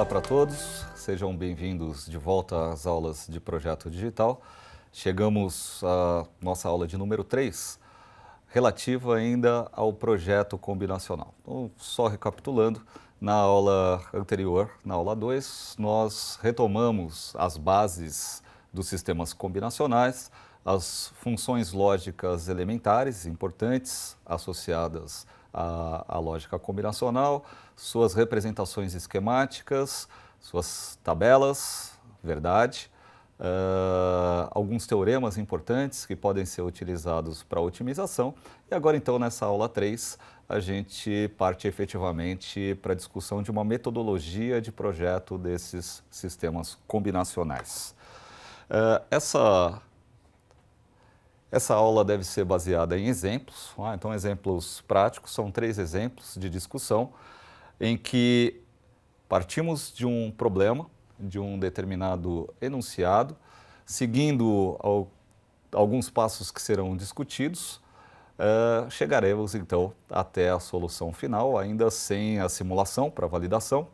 Olá para todos, sejam bem-vindos de volta às aulas de Projeto Digital. Chegamos à nossa aula de número 3, relativa ainda ao projeto combinacional. Então, só recapitulando, na aula anterior, na aula 2, nós retomamos as bases dos sistemas combinacionais, as funções lógicas elementares importantes associadas à, à lógica combinacional, suas representações esquemáticas, suas tabelas, verdade, uh, alguns teoremas importantes que podem ser utilizados para otimização. E agora, então, nessa aula 3, a gente parte efetivamente para a discussão de uma metodologia de projeto desses sistemas combinacionais. Uh, essa essa aula deve ser baseada em exemplos, ah, então exemplos práticos, são três exemplos de discussão em que partimos de um problema, de um determinado enunciado, seguindo ao, alguns passos que serão discutidos, uh, chegaremos então até a solução final, ainda sem a simulação para validação.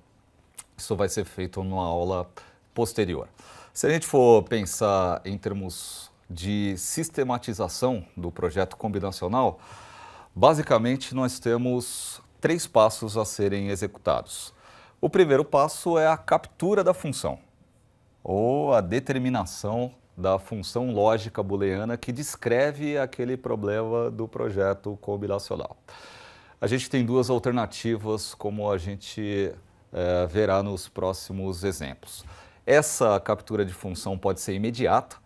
Isso vai ser feito numa aula posterior. Se a gente for pensar em termos de sistematização do projeto combinacional, basicamente nós temos três passos a serem executados. O primeiro passo é a captura da função, ou a determinação da função lógica booleana que descreve aquele problema do projeto combinacional. A gente tem duas alternativas, como a gente é, verá nos próximos exemplos. Essa captura de função pode ser imediata,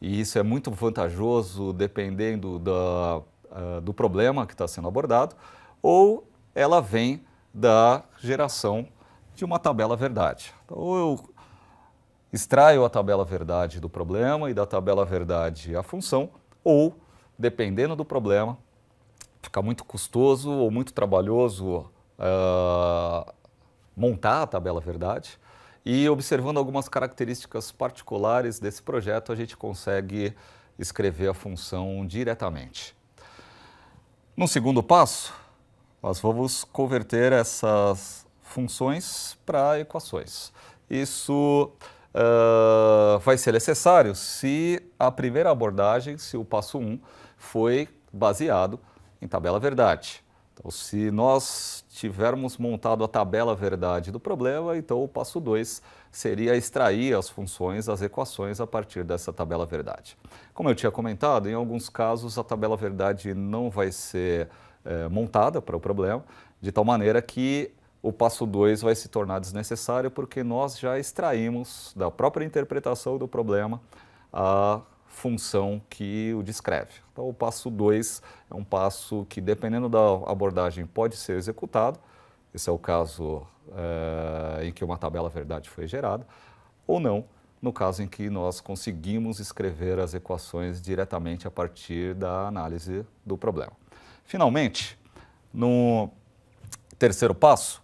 e isso é muito vantajoso dependendo da, uh, do problema que está sendo abordado, ou ela vem da geração de uma tabela verdade. Então, eu extraio a tabela verdade do problema e da tabela verdade a função, ou, dependendo do problema, fica muito custoso ou muito trabalhoso uh, montar a tabela verdade. E observando algumas características particulares desse projeto, a gente consegue escrever a função diretamente. No segundo passo, nós vamos converter essas funções para equações. Isso uh, vai ser necessário se a primeira abordagem, se o passo 1, um, foi baseado em tabela verdade. Então, se nós tivermos montado a tabela verdade do problema, então o passo 2 seria extrair as funções, as equações a partir dessa tabela verdade. Como eu tinha comentado, em alguns casos a tabela verdade não vai ser é, montada para o problema, de tal maneira que o passo 2 vai se tornar desnecessário porque nós já extraímos da própria interpretação do problema a função que o descreve. Então, o passo 2 é um passo que, dependendo da abordagem, pode ser executado. Esse é o caso é, em que uma tabela verdade foi gerada, ou não, no caso em que nós conseguimos escrever as equações diretamente a partir da análise do problema. Finalmente, no terceiro passo,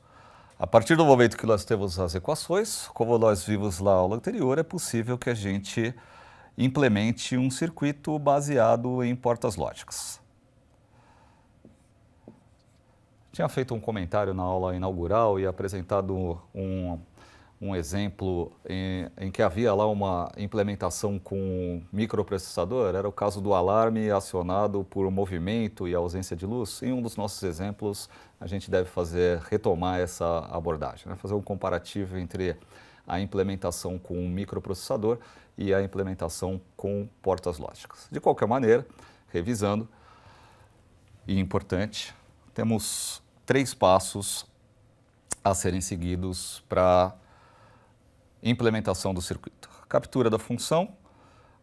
a partir do momento que nós temos as equações, como nós vimos na aula anterior, é possível que a gente implemente um circuito baseado em portas lógicas. Tinha feito um comentário na aula inaugural e apresentado um um exemplo em, em, que havia lá uma implementação com microprocessador, era o caso do alarme acionado por movimento e ausência de luz. Em um dos nossos exemplos, a gente deve fazer retomar essa abordagem, né? fazer um comparativo entre a implementação com microprocessador e a implementação com portas lógicas. De qualquer maneira, revisando, e importante, temos três passos a serem seguidos para implementação do circuito. Captura da função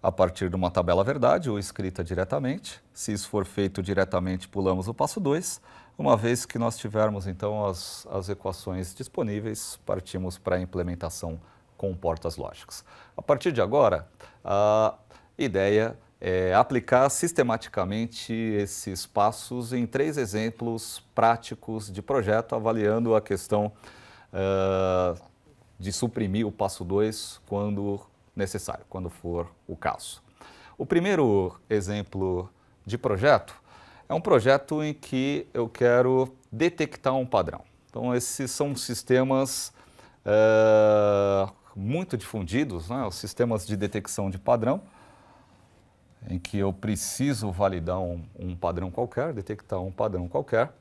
a partir de uma tabela verdade ou escrita diretamente. Se isso for feito diretamente, pulamos o passo 2. Uma vez que nós tivermos, então, as, as equações disponíveis, partimos para a implementação com portas lógicas. A partir de agora, a ideia é aplicar sistematicamente esses passos em três exemplos práticos de projeto, avaliando a questão uh, de suprimir o passo 2 quando necessário, quando for o caso. O primeiro exemplo de projeto é um projeto em que eu quero detectar um padrão. Então, esses são sistemas é, muito difundidos, né? os sistemas de detecção de padrão, em que eu preciso validar um, um padrão qualquer, detectar um padrão qualquer.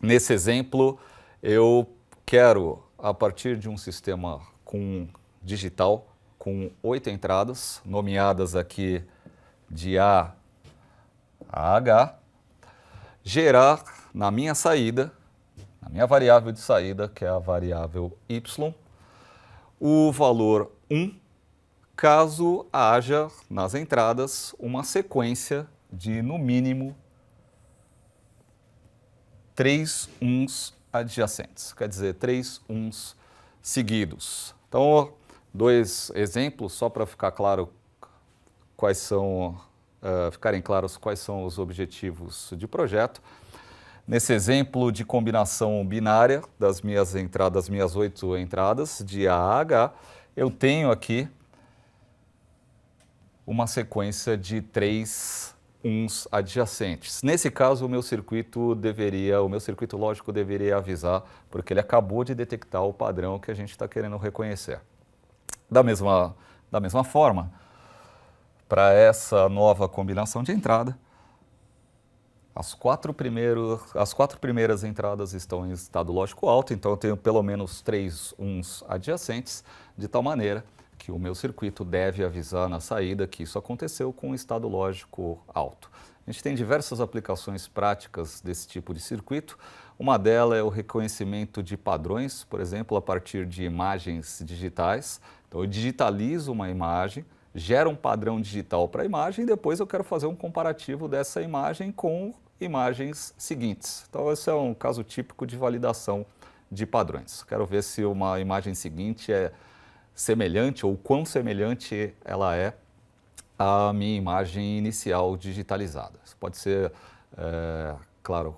Nesse exemplo, eu quero a partir de um sistema com digital, com oito entradas, nomeadas aqui de A a H, gerar na minha saída, na minha variável de saída, que é a variável Y, o valor 1, caso haja nas entradas uma sequência de, no mínimo, três uns adjacentes, quer dizer, três uns seguidos. Então, dois exemplos só para ficar claro quais são, uh, ficarem claros quais são os objetivos de projeto. Nesse exemplo de combinação binária das minhas entradas, minhas oito entradas de A a H, eu tenho aqui uma sequência de três uns adjacentes. Nesse caso, o meu circuito deveria, o meu circuito lógico deveria avisar, porque ele acabou de detectar o padrão que a gente está querendo reconhecer. Da mesma, da mesma forma, para essa nova combinação de entrada, as quatro, primeiros, as quatro primeiras entradas estão em estado lógico alto, então eu tenho pelo menos três uns adjacentes, de tal maneira que o meu circuito deve avisar na saída que isso aconteceu com um estado lógico alto. A gente tem diversas aplicações práticas desse tipo de circuito. Uma delas é o reconhecimento de padrões, por exemplo, a partir de imagens digitais. Então, eu digitalizo uma imagem, gero um padrão digital para a imagem e depois eu quero fazer um comparativo dessa imagem com imagens seguintes. Então, esse é um caso típico de validação de padrões. Quero ver se uma imagem seguinte é semelhante ou quão semelhante ela é à minha imagem inicial digitalizada. Isso pode ser, é, claro,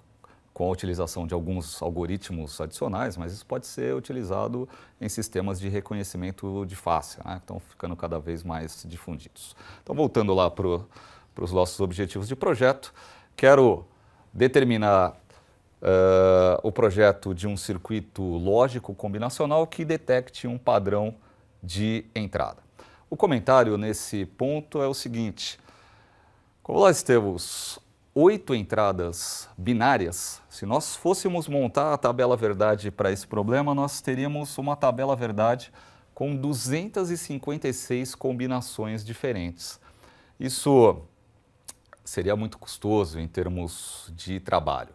com a utilização de alguns algoritmos adicionais, mas isso pode ser utilizado em sistemas de reconhecimento de face, né, estão ficando cada vez mais difundidos. Então, voltando lá para os nossos objetivos de projeto, quero determinar uh, o projeto de um circuito lógico combinacional que detecte um padrão de entrada. O comentário nesse ponto é o seguinte: como nós temos oito entradas binárias, se nós fôssemos montar a tabela verdade para esse problema, nós teríamos uma tabela verdade com 256 combinações diferentes. Isso seria muito custoso em termos de trabalho.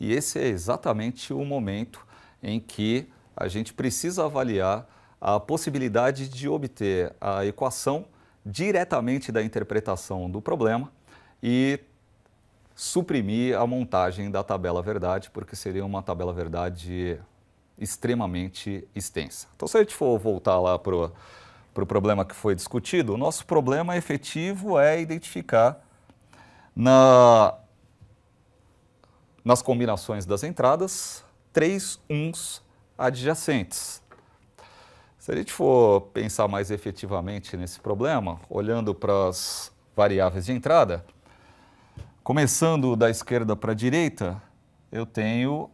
E esse é exatamente o momento em que a gente precisa avaliar a possibilidade de obter a equação diretamente da interpretação do problema e suprimir a montagem da tabela verdade, porque seria uma tabela verdade extremamente extensa. Então, se a gente for voltar lá para o pro problema que foi discutido, o nosso problema efetivo é identificar na, nas combinações das entradas três uns adjacentes. Se a gente for pensar mais efetivamente nesse problema, olhando para as variáveis de entrada, começando da esquerda para a direita, eu tenho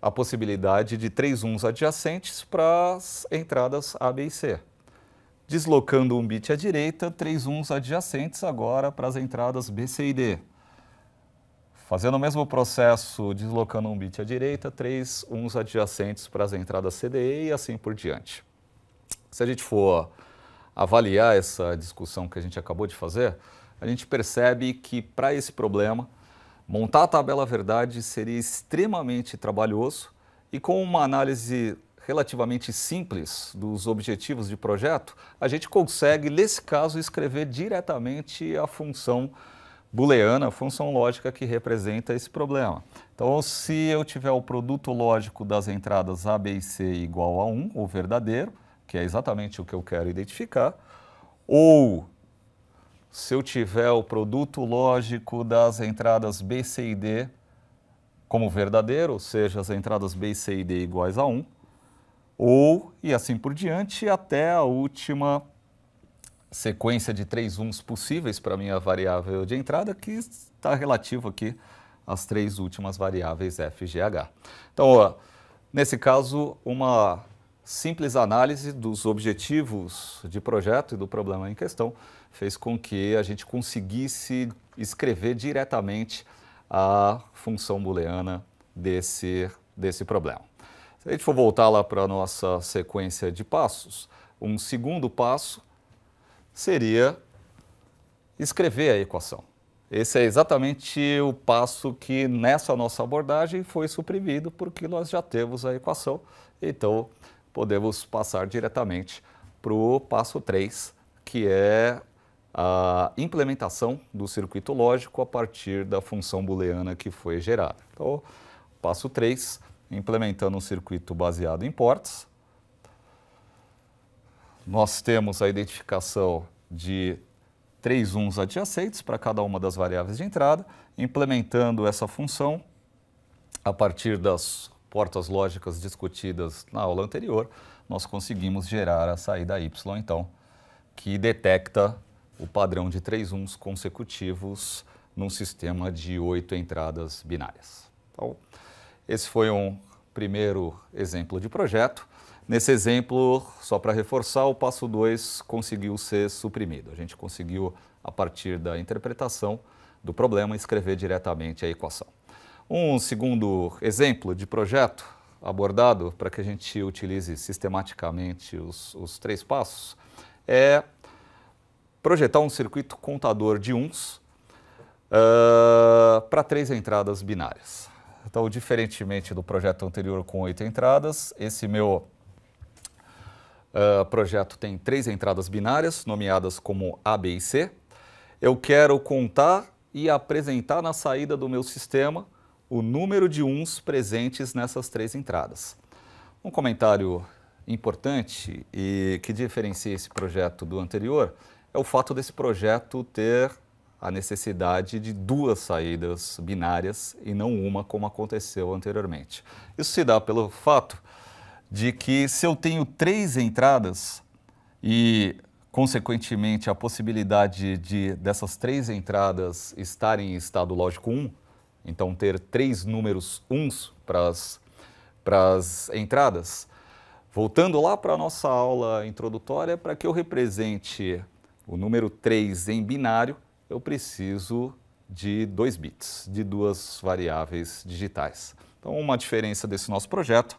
a possibilidade de três uns adjacentes para as entradas A, B e C. Deslocando um bit à direita, três uns adjacentes agora para as entradas B, C e D. Fazendo o mesmo processo, deslocando um bit à direita, três uns adjacentes para as entradas CDE e assim por diante. Se a gente for avaliar essa discussão que a gente acabou de fazer, a gente percebe que para esse problema, montar a tabela verdade seria extremamente trabalhoso e com uma análise relativamente simples dos objetivos de projeto, a gente consegue, nesse caso, escrever diretamente a função booleana, a função lógica que representa esse problema. Então, se eu tiver o produto lógico das entradas A, B e C igual a 1, o verdadeiro, que é exatamente o que eu quero identificar, ou se eu tiver o produto lógico das entradas B, C e D como verdadeiro, ou seja, as entradas B, C e D iguais a 1, ou, e assim por diante, até a última sequência de três uns possíveis para minha variável de entrada, que está relativo aqui às três últimas variáveis f, g, h. Então, ó, nesse caso, uma simples análise dos objetivos de projeto e do problema em questão fez com que a gente conseguisse escrever diretamente a função booleana desse, desse problema. Se a gente for voltar lá para a nossa sequência de passos, um segundo passo seria escrever a equação. Esse é exatamente o passo que nessa nossa abordagem foi suprimido, porque nós já temos a equação, então podemos passar diretamente para o passo 3, que é a implementação do circuito lógico a partir da função booleana que foi gerada. Então, passo 3, implementando um circuito baseado em portas, nós temos a identificação de três uns adjacentes para cada uma das variáveis de entrada, implementando essa função a partir das portas lógicas discutidas na aula anterior, nós conseguimos gerar a saída y, então, que detecta o padrão de três uns consecutivos num sistema de oito entradas binárias. Então, esse foi um primeiro exemplo de projeto. Nesse exemplo, só para reforçar, o passo 2 conseguiu ser suprimido. A gente conseguiu, a partir da interpretação do problema, escrever diretamente a equação. Um segundo exemplo de projeto abordado para que a gente utilize sistematicamente os, os três passos é projetar um circuito contador de uns uh, ah, para três entradas binárias. Então, diferentemente do projeto anterior com oito entradas, esse meu ah, o projeto tem três entradas binárias, nomeadas como A, B e C. Eu quero contar e apresentar na saída do meu sistema o número de uns presentes nessas três entradas. Um comentário importante e que diferencia esse projeto do anterior é o fato desse projeto ter a necessidade de duas saídas binárias e não uma como aconteceu anteriormente. Isso se dá pelo fato de que se eu tenho três entradas e, consequentemente, a possibilidade de dessas três entradas estarem em estado lógico 1, então ter três números uns para as entradas, voltando lá para a nossa aula introdutória, para que eu represente o número 3 em binário, eu preciso de dois bits, de duas variáveis digitais. Então, uma diferença desse nosso projeto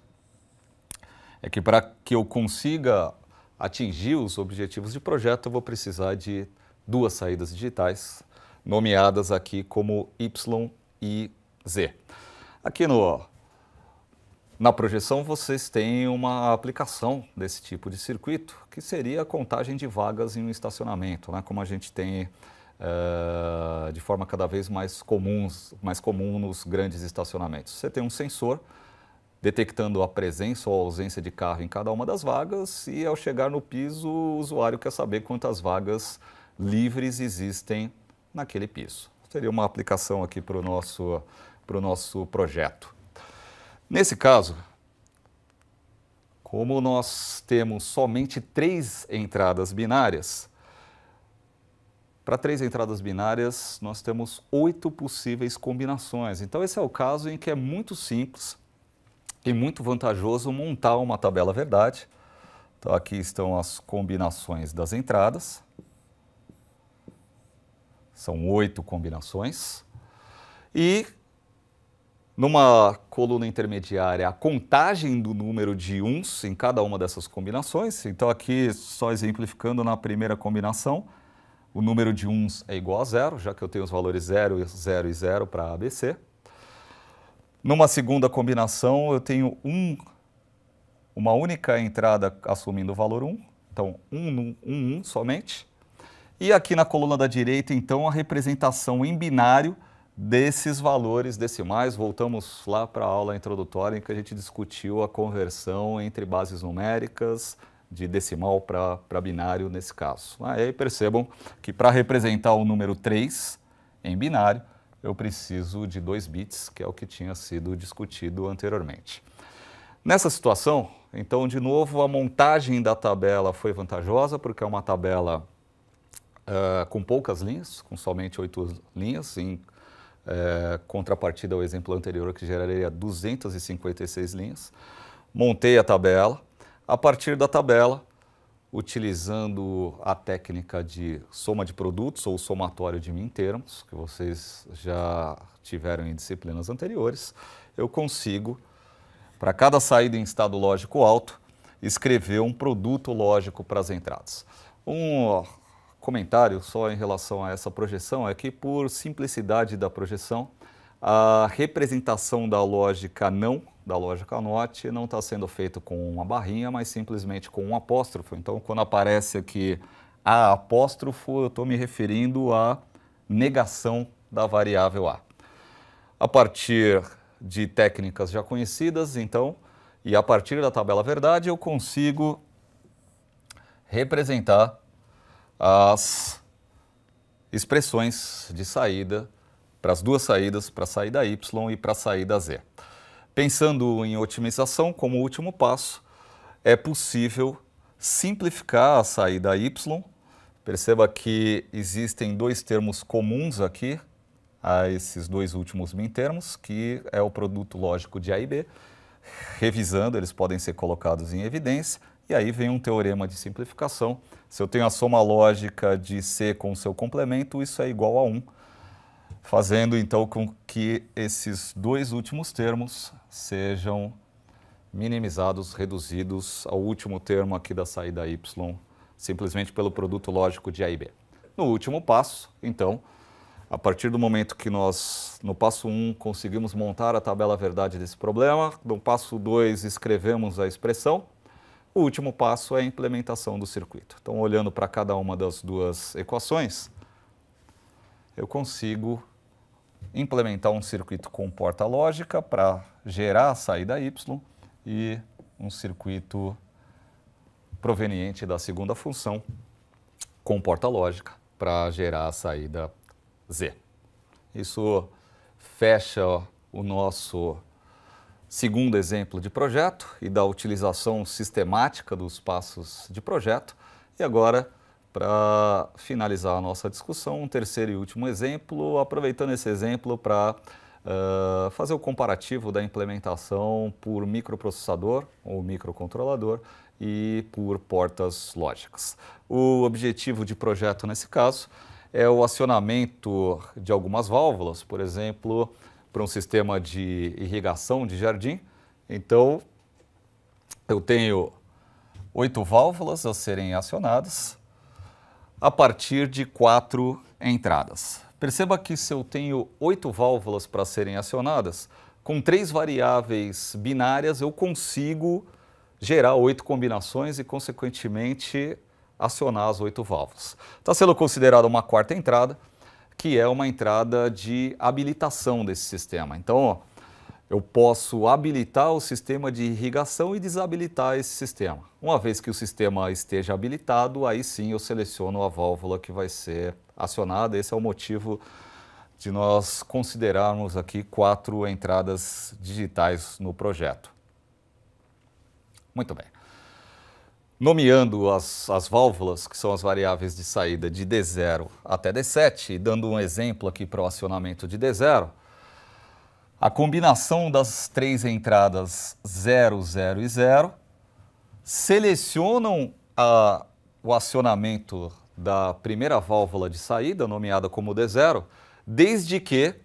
é que para que eu consiga atingir os objetivos de projeto, eu vou precisar de duas saídas digitais, nomeadas aqui como Y e Z. Aqui no, na projeção, vocês têm uma aplicação desse tipo de circuito, que seria a contagem de vagas em um estacionamento, né? como a gente tem eh, de forma cada vez mais, comuns, mais comum nos grandes estacionamentos. Você tem um sensor detectando a presença ou ausência de carro em cada uma das vagas e ao chegar no piso, o usuário quer saber quantas vagas livres existem naquele piso. Seria uma aplicação aqui para o nosso, pro nosso projeto. Nesse caso, como nós temos somente três entradas binárias, para três entradas binárias nós temos oito possíveis combinações. Então esse é o caso em que é muito simples é muito vantajoso montar uma tabela verdade. Então, aqui estão as combinações das entradas. São oito combinações. E numa coluna intermediária, a contagem do número de uns em cada uma dessas combinações. Então, aqui, só exemplificando na primeira combinação, o número de uns é igual a zero, já que eu tenho os valores 0, 0 e 0 para ABC. Numa segunda combinação, eu tenho um, uma única entrada assumindo o valor 1, então 1, 1, 1 somente. E aqui na coluna da direita, então, a representação em binário desses valores decimais. Voltamos lá para a aula introdutória em que a gente discutiu a conversão entre bases numéricas de decimal para binário nesse caso. Aí percebam que para representar o número 3 em binário, eu preciso de 2 bits, que é o que tinha sido discutido anteriormente. Nessa situação, então, de novo, a montagem da tabela foi vantajosa, porque é uma tabela uh, com poucas linhas, com somente oito linhas, em uh, contrapartida ao exemplo anterior, que geraria 256 linhas. Montei a tabela. A partir da tabela, utilizando a técnica de soma de produtos ou somatório de termos que vocês já tiveram em disciplinas anteriores, eu consigo, para cada saída em estado lógico alto, escrever um produto lógico para as entradas. Um comentário só em relação a essa projeção é que, por simplicidade da projeção, a representação da lógica não, da lógica not, não está sendo feito com uma barrinha, mas simplesmente com um apóstrofo. Então, quando aparece aqui a apóstrofo, eu estou me referindo à negação da variável a. A partir de técnicas já conhecidas, então, e a partir da tabela verdade, eu consigo representar as expressões de saída para as duas saídas, para a saída Y e para a saída Z. Pensando em otimização, como último passo, é possível simplificar a saída Y. Perceba que existem dois termos comuns aqui, a esses dois últimos termos, que é o produto lógico de A e B. Revisando, eles podem ser colocados em evidência, e aí vem um teorema de simplificação. Se eu tenho a soma lógica de C com seu complemento, isso é igual a 1 fazendo então com que esses dois últimos termos sejam minimizados, reduzidos ao último termo aqui da saída y, simplesmente pelo produto lógico de A e B. No último passo, então, a partir do momento que nós, no passo 1, conseguimos montar a tabela verdade desse problema, no passo 2, escrevemos a expressão, o último passo é a implementação do circuito. Então, olhando para cada uma das duas equações, eu consigo implementar um circuito com porta lógica para gerar a saída Y e um circuito proveniente da segunda função com porta lógica para gerar a saída Z. Isso fecha o nosso segundo exemplo de projeto e da utilização sistemática dos passos de projeto. E agora para finalizar a nossa discussão, um terceiro e último exemplo, aproveitando esse exemplo para uh, eh, fazer o comparativo da implementação por microprocessador ou microcontrolador e por portas lógicas. O objetivo de projeto nesse caso é o acionamento de algumas válvulas, por exemplo, para um sistema de irrigação de jardim. Então, eu tenho oito válvulas a serem acionadas a partir de quatro entradas. Perceba que se eu tenho oito válvulas para serem acionadas, com três variáveis binárias eu consigo gerar oito combinações e, consequentemente, acionar as oito válvulas. Está sendo considerada uma quarta entrada, que é uma entrada de habilitação desse sistema. Então, ó, eu posso habilitar o sistema de irrigação e desabilitar esse sistema. Uma vez que o sistema esteja habilitado, aí sim eu seleciono a válvula que vai ser acionada. Esse é o motivo de nós considerarmos aqui quatro entradas digitais no projeto. Muito bem. Nomeando as, as válvulas, que são as variáveis de saída de D0 até D7, dando um exemplo aqui para o acionamento de D0, a combinação das três entradas 0, 0 e 0 selecionam a, ah, o acionamento da primeira válvula de saída, nomeada como D0, desde que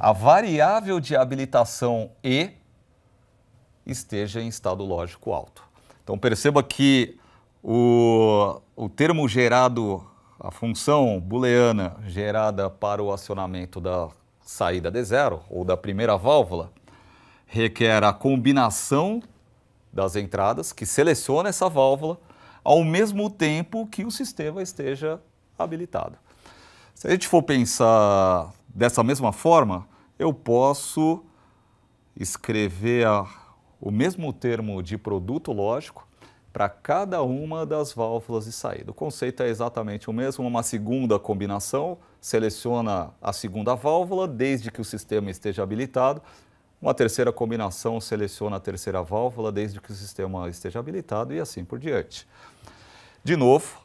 a variável de habilitação E esteja em estado lógico alto. Então perceba que o, o termo gerado, a função booleana gerada para o acionamento da saída de zero ou da primeira válvula requer a combinação das entradas que seleciona essa válvula ao mesmo tempo que o sistema esteja habilitado. Se a gente for pensar dessa mesma forma, eu posso escrever a, o mesmo termo de produto lógico para cada uma das válvulas de saída. O conceito é exatamente o mesmo, uma segunda combinação, seleciona a segunda válvula, desde que o sistema esteja habilitado. Uma terceira combinação, seleciona a terceira válvula, desde que o sistema esteja habilitado e assim por diante. De novo,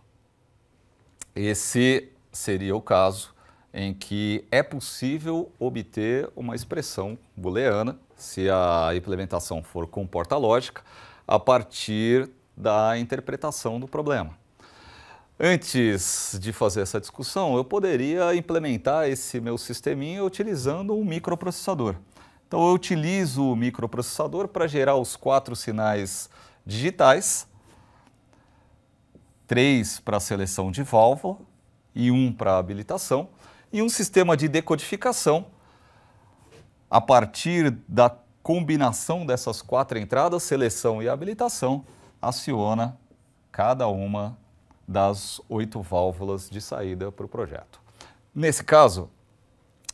esse seria o caso em que é possível obter uma expressão booleana, se a implementação for com porta lógica, a partir da interpretação do problema. Antes de fazer essa discussão, eu poderia implementar esse meu sisteminha utilizando um microprocessador. Então, eu utilizo o microprocessador para gerar os quatro sinais digitais, três para seleção de válvula e um para habilitação, e um sistema de decodificação a partir da combinação dessas quatro entradas, seleção e habilitação, aciona cada uma das oito válvulas de saída para o projeto. Nesse caso,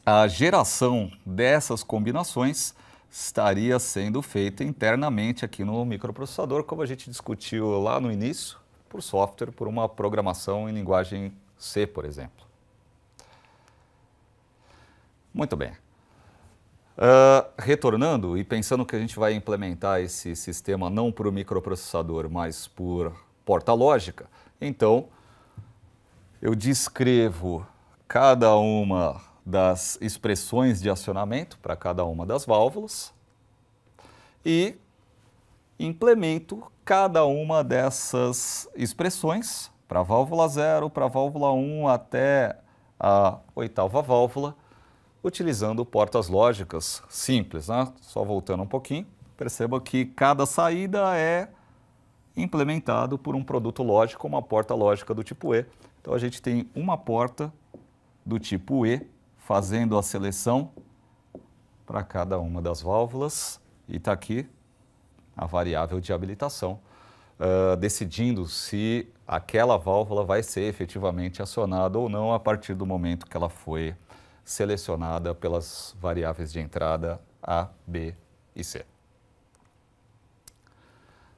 a geração dessas combinações estaria sendo feita internamente aqui no microprocessador, como a gente discutiu lá no início, por software, por uma programação em linguagem C, por exemplo. Muito bem. Uh, retornando e pensando que a gente vai implementar esse sistema não para o microprocessador, mas por porta lógica, então eu descrevo cada uma das expressões de acionamento para cada uma das válvulas e implemento cada uma dessas expressões para a válvula 0, para a válvula 1 um, até a oitava válvula utilizando portas lógicas simples. Né? Só voltando um pouquinho, perceba que cada saída é implementado por um produto lógico, uma porta lógica do tipo E. Então a gente tem uma porta do tipo E fazendo a seleção para cada uma das válvulas e está aqui a variável de habilitação, uh, decidindo se aquela válvula vai ser efetivamente acionada ou não a partir do momento que ela foi selecionada pelas variáveis de entrada A, B e C.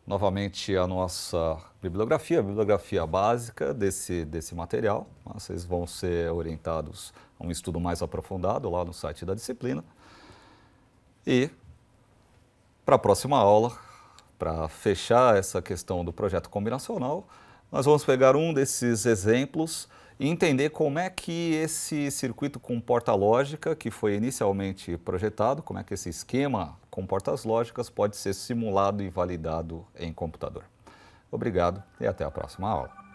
Novamente, a nossa bibliografia, a bibliografia básica desse, desse material. Né? Vocês vão ser orientados a um estudo mais aprofundado lá no site da disciplina. E, para a próxima aula, para fechar essa questão do projeto combinacional, nós vamos pegar um desses exemplos e entender como é que esse circuito comporta lógica, que foi inicialmente projetado, como é que esse esquema comporta as lógicas, pode ser simulado e validado em computador. Obrigado e até a próxima aula.